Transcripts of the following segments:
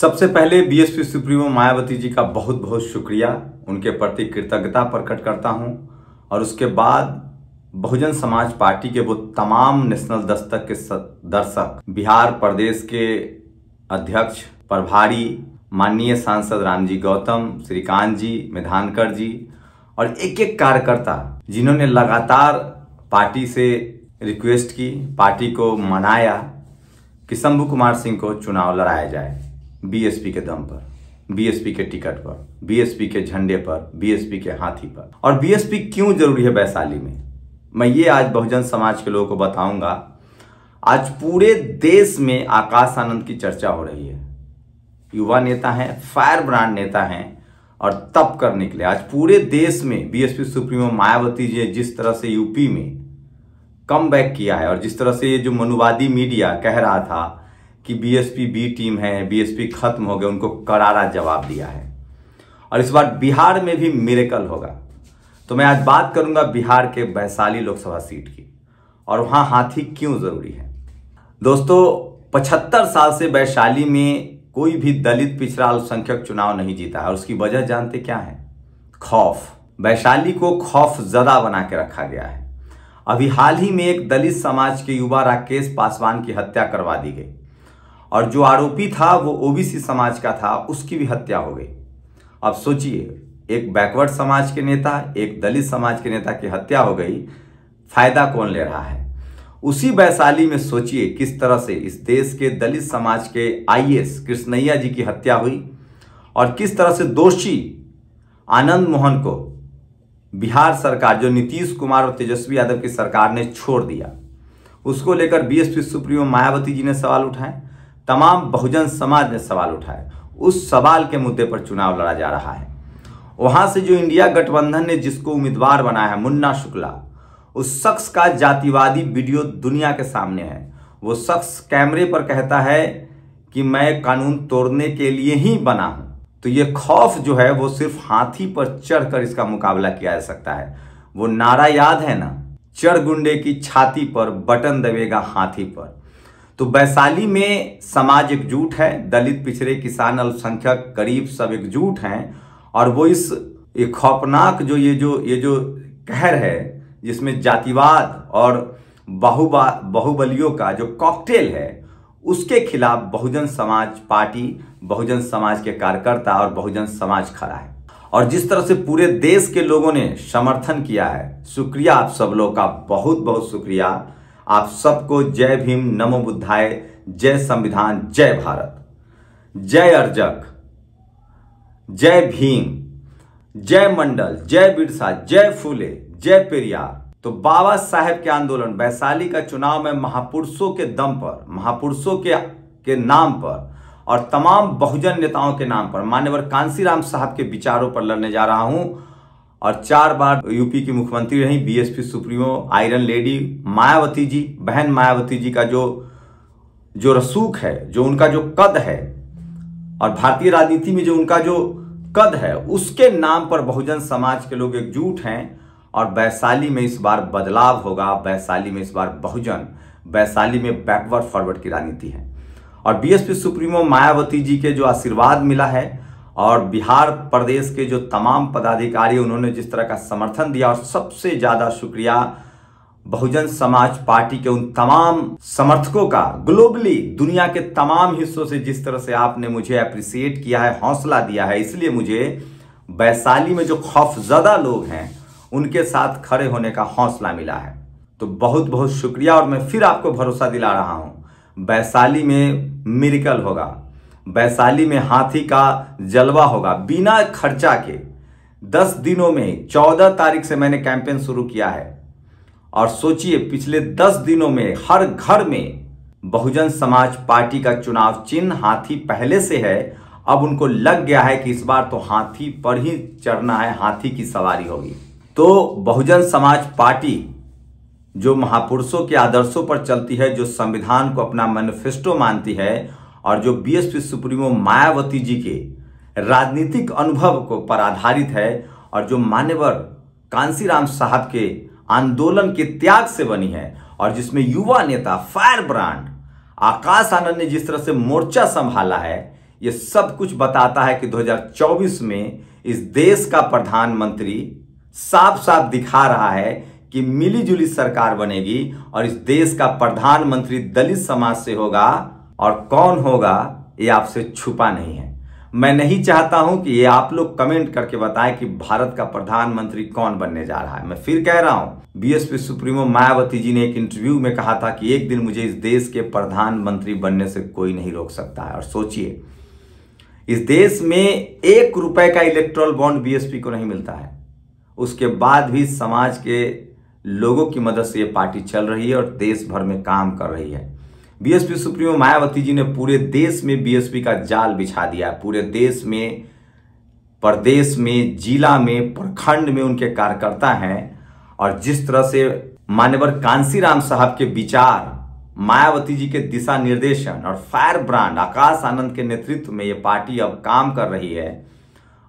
सबसे पहले BSP supremo Mayawati जी का बहुत बहुत शुक्रिया उनके प्रति कृतज्ञता प्रकट करता हूं और उसके बाद बहुजन समाज पार्टी के वो तमाम नेशनल दस्तक के दर्शक बिहार प्रदेश के अध्यक्ष प्रभारी माननीय सांसद रामजी गौतम श्रीकांत जी मेधानकर जी और एक एक कार्यकर्ता जिन्होंने लगातार पार्टी से रिक्वेस्ट की पार्टी को मनाया कि शंभु कुमार सिंह को चुनाव लड़ाया जाए बीएसपी के दम पर बीएसपी के टिकट पर बीएसपी के झंडे पर बीएसपी के हाथी पर और बीएसपी क्यों जरूरी है वैशाली में मैं ये आज बहुजन समाज के लोगों को बताऊंगा आज पूरे देश में आकाश आनंद की चर्चा हो रही है युवा नेता हैं फायर ब्रांड नेता हैं और तप कर निकले आज पूरे देश में बीएसपी सुप्रीमो मायावती जी जिस तरह से यूपी में कम बैक किया है और जिस तरह से ये जो मनुवादी मीडिया कह रहा था कि बीएसपी बी टीम है बीएसपी खत्म हो गए उनको करारा जवाब दिया है और इस बार बिहार में भी मेरेकल होगा तो मैं आज बात करूंगा बिहार के वैशाली लोकसभा सीट की और वहां हाथी क्यों जरूरी है दोस्तों पचहत्तर साल से वैशाली में कोई भी दलित पिछड़ा अल्पसंख्यक चुनाव नहीं जीता है और उसकी वजह जानते क्या है खौफ वैशाली को खौफ जदा बना के रखा गया है अभी हाल ही में एक दलित समाज के युवा राकेश पासवान की हत्या करवा दी गई और जो आरोपी था वो ओबीसी समाज का था उसकी भी हत्या हो गई अब सोचिए एक बैकवर्ड समाज के नेता एक दलित समाज के नेता की हत्या हो गई फायदा कौन ले रहा है उसी वैशाली में सोचिए किस तरह से इस देश के दलित समाज के आईएएस कृष्णैया जी की हत्या हुई और किस तरह से दोषी आनंद मोहन को बिहार सरकार जो नीतीश कुमार और तेजस्वी यादव की सरकार ने छोड़ दिया उसको लेकर बीएसपी सुप्रीमो मायावती जी ने सवाल उठाए तमाम बहुजन समाज ने सवाल उठाए उस सवाल के मुद्दे पर चुनाव लड़ा जा रहा है वहां से जो इंडिया गठबंधन ने जिसको उम्मीदवार बनाया है मुन्ना शुक्ला उस शख्स का जातिवादी वीडियो दुनिया के सामने है वो शख्स कैमरे पर कहता है कि मैं कानून तोड़ने के लिए ही बना हूं तो ये खौफ जो है वो सिर्फ हाथी पर चढ़कर इसका मुकाबला किया जा सकता है वो नारा याद है ना चढ़ गुंडे की छाती पर बटन दबेगा हाथी पर तो वैशाली में समाज एकजुट है दलित पिछड़े किसान अल्पसंख्यक गरीब सब एकजुट हैं और वो इस ये खौफनाक जो ये जो ये जो कहर है जिसमें जातिवाद और बहुबा बहुबलियों का जो कॉकटेल है उसके खिलाफ बहुजन समाज पार्टी बहुजन समाज के कार्यकर्ता और बहुजन समाज खड़ा है और जिस तरह से पूरे देश के लोगों ने समर्थन किया है शुक्रिया आप सब लोग का बहुत बहुत शुक्रिया आप सबको जय भीम नमो बुद्धाय जय संविधान जय भारत जय अर्जक जय भीम जय मंडल जय बिरसा जय फूले जय पेरिया तो बाबा साहेब के आंदोलन वैशाली का चुनाव में महापुरुषों के दम पर महापुरुषों के के नाम पर और तमाम बहुजन नेताओं के नाम पर मान्यवर कांसीराम साहब के विचारों पर लड़ने जा रहा हूं और चार बार यूपी की मुख्यमंत्री रही BSP supremo iron lady Mayawati ji बहन मायावती जी का जो जो रसूख है जो उनका जो कद है और भारतीय राजनीति में जो उनका जो कद है उसके नाम पर बहुजन समाज के लोग एकजुट हैं और वैशाली में इस बार बदलाव होगा वैशाली में इस बार बहुजन वैशाली में बैकवर्ड फॉरवर्ड की राजनीति है और बीएसपी सुप्रीमो मायावती जी के जो आशीर्वाद मिला है और बिहार प्रदेश के जो तमाम पदाधिकारी उन्होंने जिस तरह का समर्थन दिया और सबसे ज़्यादा शुक्रिया बहुजन समाज पार्टी के उन तमाम समर्थकों का ग्लोबली दुनिया के तमाम हिस्सों से जिस तरह से आपने मुझे अप्रिसिएट किया है हौसला दिया है इसलिए मुझे वैशाली में जो खौफजदा लोग हैं उनके साथ खड़े होने का हौसला मिला है तो बहुत बहुत शुक्रिया और मैं फिर आपको भरोसा दिला रहा हूँ वैशाली में मिरिकल होगा वैशाली में हाथी का जलवा होगा बिना खर्चा के दस दिनों में चौदह तारीख से मैंने कैंपेन शुरू किया है और सोचिए पिछले दस दिनों में हर घर में बहुजन समाज पार्टी का चुनाव चिन्ह हाथी पहले से है अब उनको लग गया है कि इस बार तो हाथी पर ही चढ़ना है हाथी की सवारी होगी तो बहुजन समाज पार्टी जो महापुरुषों के आदर्शों पर चलती है जो संविधान को अपना मैनिफेस्टो मानती है और जो बीएसपी सुप्रीमो मायावती जी के राजनीतिक अनुभव को पर आधारित है और जो मान्यवर कांसीराम साहब के आंदोलन के त्याग से बनी है और जिसमें युवा नेता फायर ब्रांड आकाश आनंद ने जिस तरह से मोर्चा संभाला है ये सब कुछ बताता है कि 2024 में इस देश का प्रधानमंत्री साफ साफ दिखा रहा है कि मिलीजुली सरकार बनेगी और इस देश का प्रधानमंत्री दलित समाज से होगा और कौन होगा ये आपसे छुपा नहीं है मैं नहीं चाहता हूं कि ये आप लोग कमेंट करके बताएं कि भारत का प्रधानमंत्री कौन बनने जा रहा है मैं फिर कह रहा हूं बीएसपी सुप्रीमो मायावती जी ने एक इंटरव्यू में कहा था कि एक दिन मुझे इस देश के प्रधानमंत्री बनने से कोई नहीं रोक सकता है और सोचिए इस देश में एक रुपए का इलेक्ट्रल बॉन्ड बीएसपी को नहीं मिलता है उसके बाद भी समाज के लोगों की मदद से ये पार्टी चल रही है और देश भर में काम कर रही है बीएसपी सुप्रीमो मायावती जी ने पूरे देश में बीएसपी का जाल बिछा दिया है पूरे देश में प्रदेश में जिला में प्रखंड में उनके कार्यकर्ता हैं और जिस तरह से मान्यवर कांसीराम साहब के विचार मायावती जी के दिशा निर्देशन और फायर ब्रांड आकाश आनंद के नेतृत्व में ये पार्टी अब काम कर रही है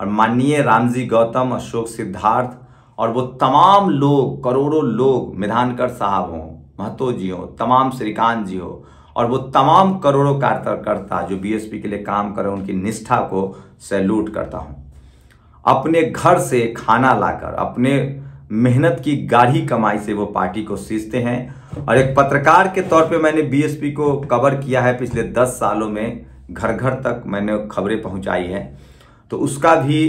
और माननीय रामजी गौतम अशोक सिद्धार्थ और वो तमाम लोग करोड़ों लोग मिधानकर साहब हों महतो जी हो तमाम श्रीकांत जी हो और वो तमाम करोड़ों कार्यकर्ता जो बीएसपी के लिए काम करें उनकी निष्ठा को सैल्यूट करता हूँ अपने घर से खाना लाकर अपने मेहनत की गाढ़ी कमाई से वो पार्टी को सींचते हैं और एक पत्रकार के तौर पे मैंने बीएसपी को कवर किया है पिछले दस सालों में घर घर तक मैंने खबरें पहुंचाई है तो उसका भी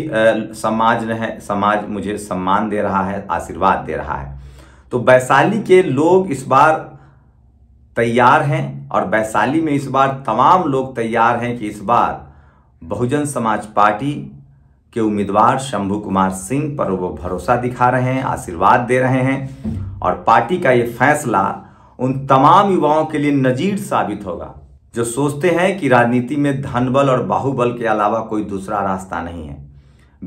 समाज ने समाज मुझे सम्मान दे रहा है आशीर्वाद दे रहा है तो वैशाली के लोग इस बार तैयार हैं और वैशाली में इस बार तमाम लोग तैयार हैं कि इस बार बहुजन समाज पार्टी के उम्मीदवार शंभू कुमार सिंह पर वो भरोसा दिखा रहे हैं आशीर्वाद दे रहे हैं और पार्टी का ये फैसला उन तमाम युवाओं के लिए नजीर साबित होगा जो सोचते हैं कि राजनीति में धन बल और बाहुबल के अलावा कोई दूसरा रास्ता नहीं है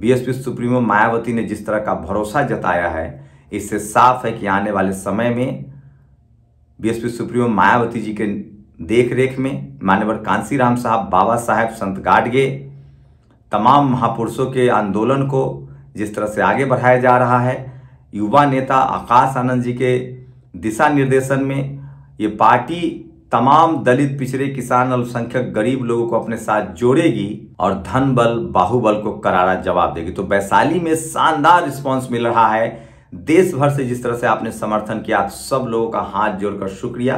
बीएसपी सुप्रीमो मायावती ने जिस तरह का भरोसा जताया है इससे साफ है कि आने वाले समय में बीएसपी सुप्रीमो मायावती जी के देख रेख में मान्यवर कांसी राम साहब बाबा साहेब संत गाडगे तमाम महापुरुषों के आंदोलन को जिस तरह से आगे बढ़ाया जा रहा है युवा नेता आकाश आनंद जी के दिशा निर्देशन में ये पार्टी तमाम दलित पिछड़े किसान अल्पसंख्यक गरीब लोगों को अपने साथ जोड़ेगी और धन बल बाहुबल को करारा जवाब देगी तो वैशाली में शानदार रिस्पांस मिल रहा है देश भर से जिस तरह से आपने समर्थन किया आप सब लोगों का हाथ जोड़कर शुक्रिया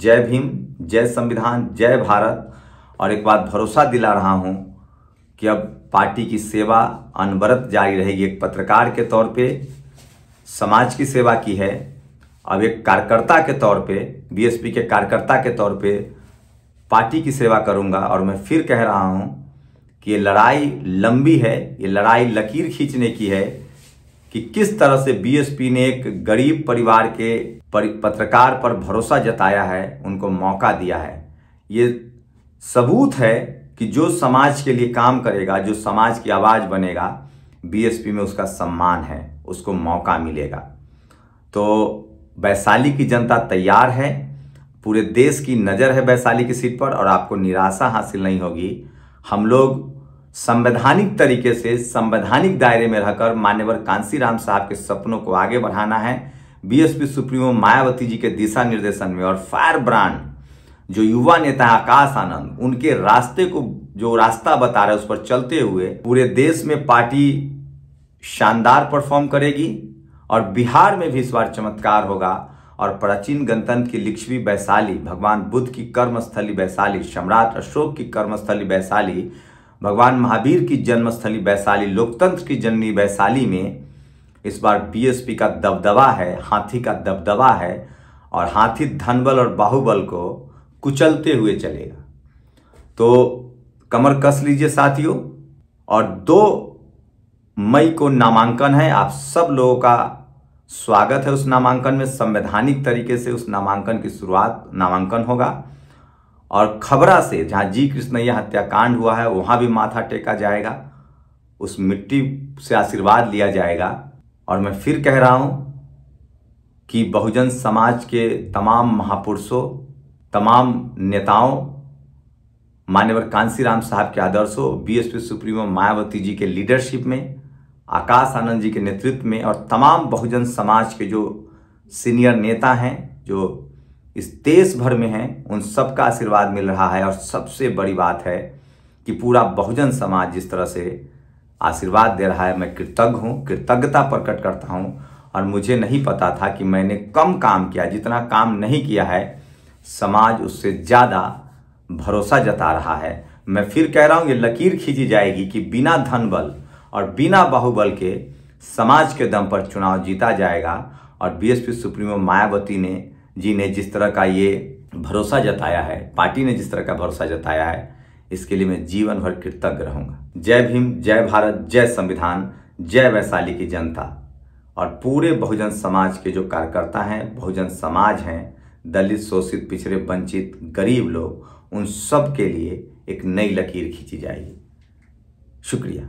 जय भीम जय संविधान जय भारत और एक बात भरोसा दिला रहा हूं कि अब पार्टी की सेवा अनवरत जारी रहेगी एक पत्रकार के तौर पे समाज की सेवा की है अब एक कार्यकर्ता के तौर पे बीएसपी के कार्यकर्ता के तौर पे पार्टी की सेवा करूंगा और मैं फिर कह रहा हूं कि ये लड़ाई लंबी है ये लड़ाई लकीर खींचने की है कि किस तरह से बीएसपी ने एक गरीब परिवार के पत्रकार पर भरोसा जताया है उनको मौका दिया है ये सबूत है कि जो समाज के लिए काम करेगा जो समाज की आवाज़ बनेगा बीएसपी में उसका सम्मान है उसको मौका मिलेगा तो वैशाली की जनता तैयार है पूरे देश की नज़र है वैशाली की सीट पर और आपको निराशा हासिल नहीं होगी हम लोग संवैधानिक तरीके से संवैधानिक दायरे में रहकर मान्यवर कांसीराम साहब के सपनों को आगे बढ़ाना है बीएसपी सुप्रीमो मायावती जी के दिशा निर्देशन में और फायर ब्रांड जो युवा नेता आकाश आनंद उनके रास्ते को जो रास्ता बता रहे उस पर चलते हुए पूरे देश में पार्टी शानदार परफॉर्म करेगी और बिहार में भी इस बार चमत्कार होगा और प्राचीन गणतंत्र की लिक्षवी वैशाली भगवान बुद्ध की कर्मस्थली वैशाली सम्राट अशोक की कर्मस्थली वैशाली भगवान महावीर की जन्मस्थली वैशाली लोकतंत्र की जननी वैशाली में इस बार बीएसपी का दबदबा है हाथी का दबदबा है और हाथी धनबल और बाहुबल को कुचलते हुए चलेगा तो कमर कस लीजिए साथियों और दो मई को नामांकन है आप सब लोगों का स्वागत है उस नामांकन में संवैधानिक तरीके से उस नामांकन की शुरुआत नामांकन होगा और खबरा से जहाँ जी कृष्णैया हत्याकांड हुआ है वहाँ भी माथा टेका जाएगा उस मिट्टी से आशीर्वाद लिया जाएगा और मैं फिर कह रहा हूँ कि बहुजन समाज के तमाम महापुरुषों तमाम नेताओं मान्यवर कांसीराम साहब के आदर्शों बीएसपी सुप्रीमो मायावती जी के लीडरशिप में आकाश आनंद जी के नेतृत्व में और तमाम बहुजन समाज के जो सीनियर नेता हैं जो इस देश भर में हैं उन सबका आशीर्वाद मिल रहा है और सबसे बड़ी बात है कि पूरा बहुजन समाज जिस तरह से आशीर्वाद दे रहा है मैं कृतज्ञ हूँ कृतज्ञता प्रकट करता हूँ और मुझे नहीं पता था कि मैंने कम काम किया जितना काम नहीं किया है समाज उससे ज़्यादा भरोसा जता रहा है मैं फिर कह रहा हूँ ये लकीर खींची जाएगी कि बिना धन बल और बिना बाहुबल के समाज के दम पर चुनाव जीता जाएगा और बीएसपी सुप्रीमो मायावती ने जी ने जिस तरह का ये भरोसा जताया है पार्टी ने जिस तरह का भरोसा जताया है इसके लिए मैं जीवन भर कृतज्ञ रहूंगा जय भीम जय भारत जय संविधान जय वैशाली की जनता और पूरे बहुजन समाज के जो कार्यकर्ता हैं बहुजन समाज हैं दलित शोषित पिछड़े वंचित गरीब लोग उन सब के लिए एक नई लकीर खींची जाएगी शुक्रिया